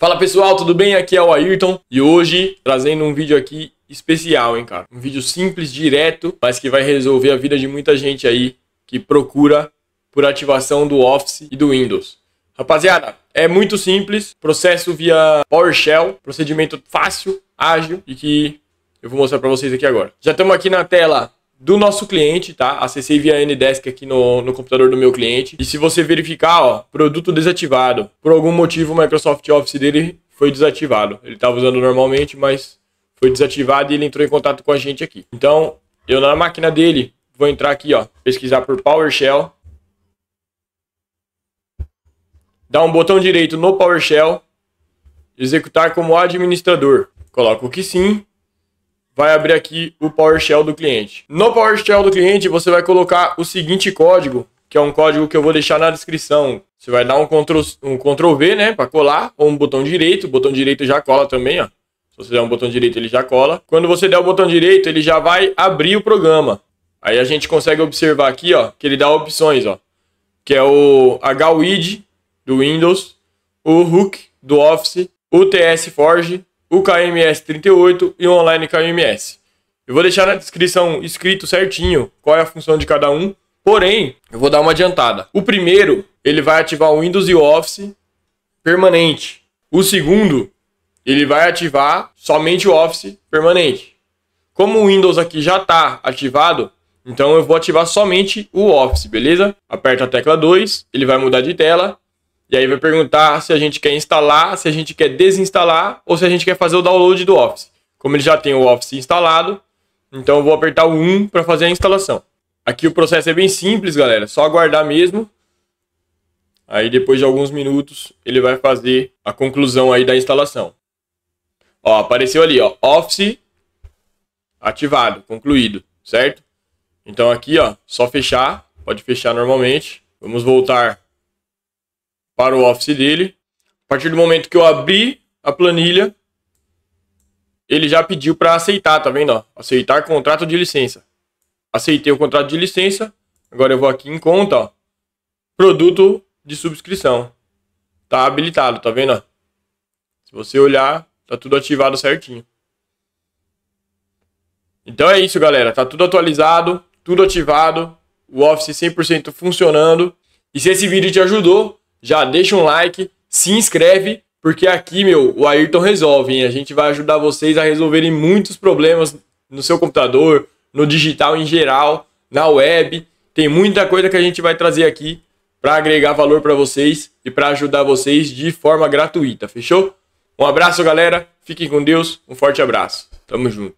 Fala pessoal, tudo bem? Aqui é o Ayrton e hoje trazendo um vídeo aqui especial, hein, cara? Um vídeo simples, direto, mas que vai resolver a vida de muita gente aí que procura por ativação do Office e do Windows. Rapaziada, é muito simples, processo via PowerShell, procedimento fácil, ágil e que eu vou mostrar para vocês aqui agora. Já estamos aqui na tela do nosso cliente, tá? Acessei via Ndesk aqui no, no computador do meu cliente. E se você verificar, ó, produto desativado. Por algum motivo, o Microsoft Office dele foi desativado. Ele estava usando normalmente, mas foi desativado e ele entrou em contato com a gente aqui. Então, eu na máquina dele, vou entrar aqui, ó, pesquisar por PowerShell. Dá um botão direito no PowerShell, executar como administrador. Coloco que sim, vai abrir aqui o PowerShell do cliente. No PowerShell do cliente, você vai colocar o seguinte código, que é um código que eu vou deixar na descrição. Você vai dar um Ctrl, um Ctrl V, né, para colar, ou um botão direito, o botão direito já cola também, ó. Se você der um botão direito, ele já cola. Quando você der o botão direito, ele já vai abrir o programa. Aí a gente consegue observar aqui, ó, que ele dá opções, ó, que é o HWID do Windows, o Hook do Office, o TS Forge o KMS 38 e o Online KMS. Eu vou deixar na descrição escrito certinho qual é a função de cada um, porém, eu vou dar uma adiantada. O primeiro, ele vai ativar o Windows e o Office permanente. O segundo, ele vai ativar somente o Office permanente. Como o Windows aqui já está ativado, então eu vou ativar somente o Office, beleza? Aperta a tecla 2, ele vai mudar de tela e aí vai perguntar se a gente quer instalar, se a gente quer desinstalar ou se a gente quer fazer o download do Office. Como ele já tem o Office instalado, então eu vou apertar o 1 para fazer a instalação. Aqui o processo é bem simples, galera, só aguardar mesmo. Aí depois de alguns minutos ele vai fazer a conclusão aí da instalação. Ó, apareceu ali, ó, Office ativado, concluído, certo? Então aqui, ó, só fechar, pode fechar normalmente. Vamos voltar para o Office dele. A partir do momento que eu abri a planilha, ele já pediu para aceitar, tá vendo? Ó? Aceitar contrato de licença. Aceitei o contrato de licença. Agora eu vou aqui em conta, ó. Produto de subscrição. Tá habilitado, tá vendo? Ó? Se você olhar, tá tudo ativado certinho. Então é isso, galera. Tá tudo atualizado, tudo ativado, o Office 100% funcionando. E se esse vídeo te ajudou, já deixa um like, se inscreve, porque aqui, meu, o Ayrton resolve, hein? A gente vai ajudar vocês a resolverem muitos problemas no seu computador, no digital em geral, na web. Tem muita coisa que a gente vai trazer aqui para agregar valor para vocês e para ajudar vocês de forma gratuita, fechou? Um abraço, galera. Fiquem com Deus. Um forte abraço. Tamo junto.